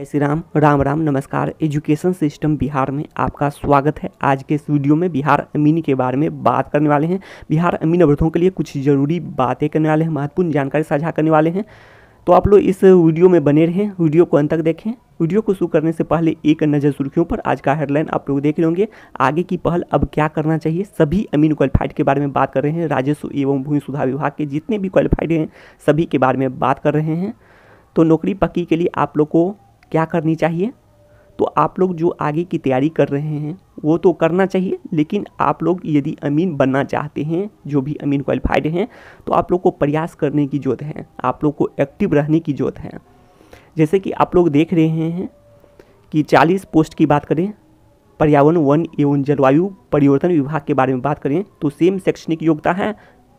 जय श्री राम राम राम नमस्कार education system Bihar में आपका स्वागत है आज के इस वीडियो में बिहार अमीन के बारे में बात करने वाले हैं बिहार अमीन अभ्यर्थियों के लिए कुछ ज़रूरी बातें करने वाले हैं महत्वपूर्ण जानकारी साझा करने वाले हैं तो आप लोग इस वीडियो में बने रहें वीडियो को अंत तक देखें वीडियो को शुरू करने से पहले एक नज़र सुर्खियों पर आज का हेडलाइन आप लोग देख लेंगे आगे की पहल अब क्या करना चाहिए सभी अमीन क्वालिफाइड के बारे में बात कर रहे हैं राजस्व एवं भूमि सुधार विभाग के जितने भी क्वालिफाइड हैं सभी के बारे में बात कर रहे हैं तो नौकरी पक्की के लिए आप लोग को क्या करनी चाहिए तो आप लोग जो आगे की तैयारी कर रहे हैं वो तो करना चाहिए लेकिन आप लोग यदि अमीन बनना चाहते हैं जो भी अमीन क्वालिफाइड हैं तो आप लोग को प्रयास करने की ज़रूरत है आप लोग को एक्टिव रहने की ज़रूरत है जैसे कि आप लोग देख रहे हैं कि 40 पोस्ट की बात करें पर्यावरण वन एवं जलवायु परिवर्तन विभाग के बारे में बात करें तो सेम शैक्षणिक योग्यता है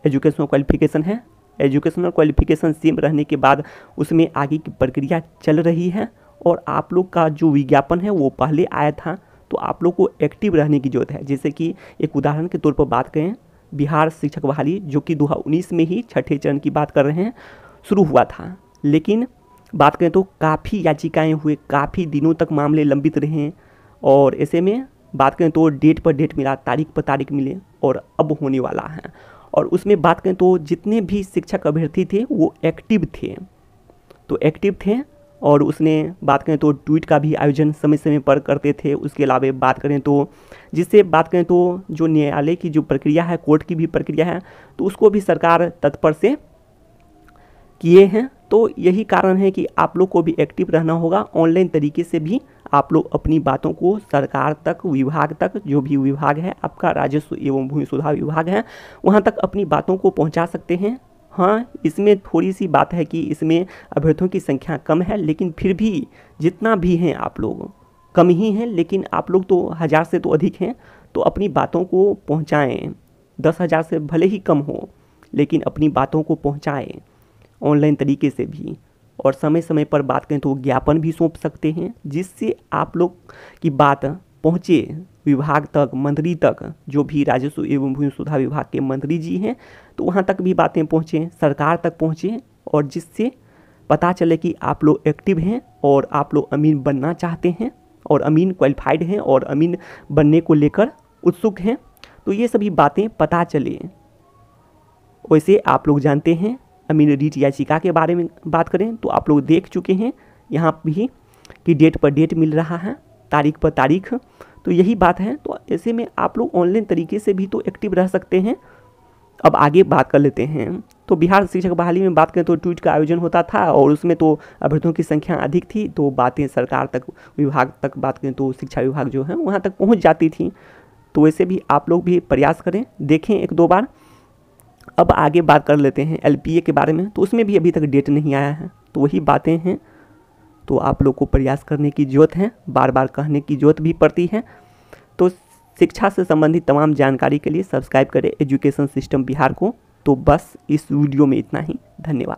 एजुकेशनल क्वालिफिकेशन है एजुकेशनल क्वालिफिकेशन सेम रहने के बाद उसमें आगे की प्रक्रिया चल रही है और आप लोग का जो विज्ञापन है वो पहले आया था तो आप लोग को एक्टिव रहने की ज़रूरत है जैसे कि एक उदाहरण के तौर पर बात करें बिहार शिक्षक बहाली जो कि 2019 में ही छठे चरण की बात कर रहे हैं शुरू हुआ था लेकिन बात करें तो काफ़ी याचिकाएं हुए काफ़ी दिनों तक मामले लंबित रहे और ऐसे में बात करें तो डेट पर डेट मिला तारीख पर तारीख मिले और अब होने वाला है और उसमें बात करें तो जितने भी शिक्षक अभ्यर्थी थे वो एक्टिव थे तो एक्टिव थे और उसने बात करें तो ट्वीट का भी आयोजन समय समय पर करते थे उसके अलावा बात करें तो जिससे बात करें तो जो न्यायालय की जो प्रक्रिया है कोर्ट की भी प्रक्रिया है तो उसको भी सरकार तत्पर से किए हैं तो यही कारण है कि आप लोग को भी एक्टिव रहना होगा ऑनलाइन तरीके से भी आप लोग अपनी बातों को सरकार तक विभाग तक जो भी विभाग है आपका राजस्व एवं भूमि सुधार विभाग है वहाँ तक अपनी बातों को पहुँचा सकते हैं हाँ इसमें थोड़ी सी बात है कि इसमें अभ्यर्थियों की संख्या कम है लेकिन फिर भी जितना भी हैं आप लोग कम ही हैं लेकिन आप लोग तो हज़ार से तो अधिक हैं तो अपनी बातों को पहुँचाएँ दस हज़ार से भले ही कम हो लेकिन अपनी बातों को पहुँचाएँ ऑनलाइन तरीके से भी और समय समय पर बात करें तो ज्ञापन भी सौंप सकते हैं जिससे आप लोग की बात पहुँचे विभाग तक मंत्री तक जो भी राजस्व एवं भूमि सुधार विभाग के मंत्री जी हैं तो वहाँ तक भी बातें पहुँचें सरकार तक पहुँचें और जिससे पता चले कि आप लोग एक्टिव हैं और आप लोग अमीन बनना चाहते हैं और अमीन क्वालिफाइड हैं और अमीन बनने को लेकर उत्सुक हैं तो ये सभी बातें पता चले वैसे आप लोग जानते हैं अमीन रीट याचिका के बारे में बात करें तो आप लोग देख चुके हैं यहाँ भी कि डेट पर डेट मिल रहा है तारीख पर तारीख तो यही बात है तो ऐसे में आप लोग ऑनलाइन तरीके से भी तो एक्टिव रह सकते हैं अब आगे बात कर लेते हैं तो बिहार शिक्षक बहाली में बात करें तो ट्वीट का आयोजन होता था और उसमें तो अभ्यर्थियों की संख्या अधिक थी तो बातें सरकार तक विभाग तक बात करें तो शिक्षा विभाग जो है वहाँ तक पहुँच जाती थी तो वैसे भी आप लोग भी प्रयास करें देखें एक दो बार अब आगे बात कर लेते हैं एल के बारे में तो उसमें भी अभी तक डेट नहीं आया है तो वही बातें हैं तो आप लोग को प्रयास करने की ज़रूरत है बार बार कहने की ज़रूरत भी पड़ती है तो शिक्षा से संबंधित तमाम जानकारी के लिए सब्सक्राइब करें एजुकेशन सिस्टम बिहार को तो बस इस वीडियो में इतना ही धन्यवाद